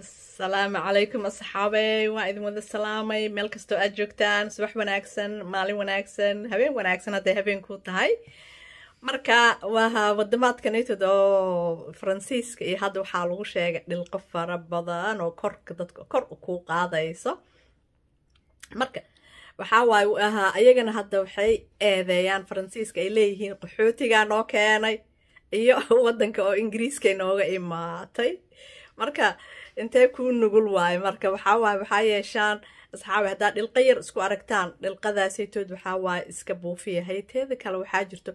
asalaamu calaykum asxaabey waa idin wada salaamay meel kastoo aad joogtaan subax wanaagsan maalin wanaagsan habeen wanaagsan hadday habeenku tahay marka waa wadamaadka nated oo faransiiska iyo hadda waxaa lagu sheegay dhilqo fara badan oo korka dadka kor kuu qaadayso marka waxaa waay u ahaa ayagana hadda waxay eedeeyaan faransiiska ay leeyihiin qaxootigaa noo keenay iyo waddanka oo ingiriiska inooga imaatay marka intee kuu nugul waayo marka waxaawaay waxaa yeeshaan asxaabi haddaad dhilqa yar isku aragtaan dhilqadaasaytood waxaa waaye iska buufiyahay teeda kale waxaa jirto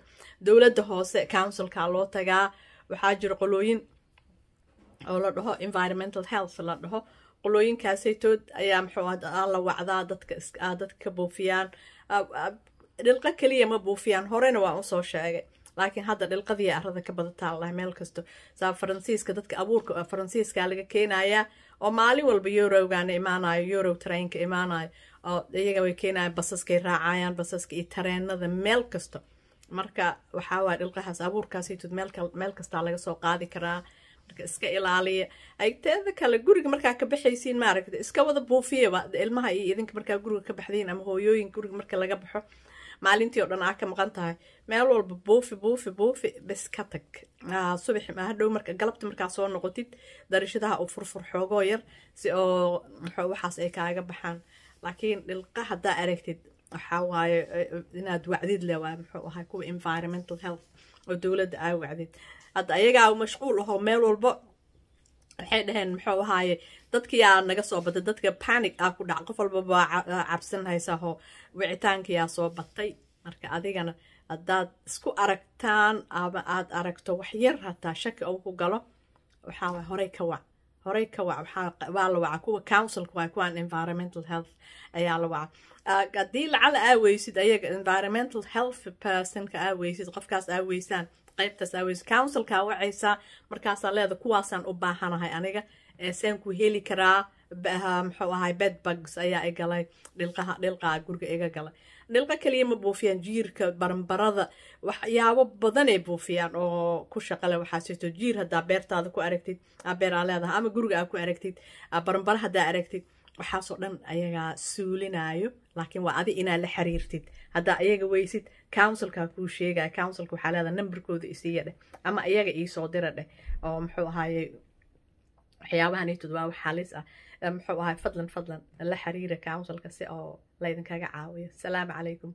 dowladda hoose counsilkaa loo tagaa waxaa jiro qolooyin oo la dhaho environmental health la dhaho qolooyinkaasaytood ayaa muxuu la wacdaa dadka dadka ka buufiyaan dhilqo keliya ma buufiyaan horena waan usoo sheegay laakiin hadda dhilqadiiya arada ah ka badataa allah meel kasto saa faransiiska dadka abuurka faransiiskaa laga keenayaa oo maalin walba eurowgaana imaanayo eurow tareenka imaanayo oo iyaga way keenayan basaskay raacayaan basaska iyo tareenada meel kasto marka waxaa waaya dhilqahaas abuurkaasaytud meel kastaa laga soo qaadi karaa marka iska ilaaliya teeda kale guriga markaa ka baxaysiin maaragta iska wada buufiyaba ilmaha iyo idinka markaa guriga ka baxdiin ama hooyooyin guriga marka laga baxo maalintii o dhan aa ka maqan tahay meel walba buufi buufi buufi bes ka tag subax hadhow marka galabti markaa soo noqotid darishadaha u furfur xoogoo yar si oo waxaas ay kaaga baxaan laakiin dhilqa haddaa aragtid waxaa e, e, inaad wacdid le waay muxuu ahay kuwa environmental health oo dowladda aa wacdid hadda ayagaa mashquul ahoo meel walba waxay dhaheen muxuu ahaaye dadkiyaa naga soo batay dadka panic ah ku dhaca qof walbaba ah, cabsan haysaaho wicitaankiyaa soo batay marka adigana haddaad isku aragtaan ama aad aragto wax yar hataa shaki ou ku galo waxaa horey ka wac horey ka wac waa la waca kuwa councilka waa kuwan environmental health ayaa la waca ah, haddii lacala aaweysid ayaga environmental health personka aaweysid qofkaas aaweysaan qaybtaas aaweysid councilkaa wacaysaa markaasaa leeda kuwaasaan u baahanahay aniga saan ku heli karaa muxuu ahay bedbugs ayaa i galay dhilqaha dhilqaa guriga iga galay dhilqo kaliya ma buufiyaan jiirka baranbarada waxyaabo badanay buufiyaan oo ku shaqale waxaaseto jiir haddaa beertaada ku aragtid beer aa leedaha ama guriga aa ku aragtid baranbara haddaa aragtid waxaasoo dhan ayagaa suulinaayo laakiin waa adi inaa la xiriirtid haddaa ayaga weysid counsilkaa kuu sheegaya counsilka waxaa leedaha numberkooda isiiya dheh ama iyaga iisoo dira dheh oo muxuu ahaaye waxyaabahanaytod waa wax halis ah muxuu ahay fadlan fadlan la xiriira counsilka si oo laydinkaga caawiyo asalaamu calaykum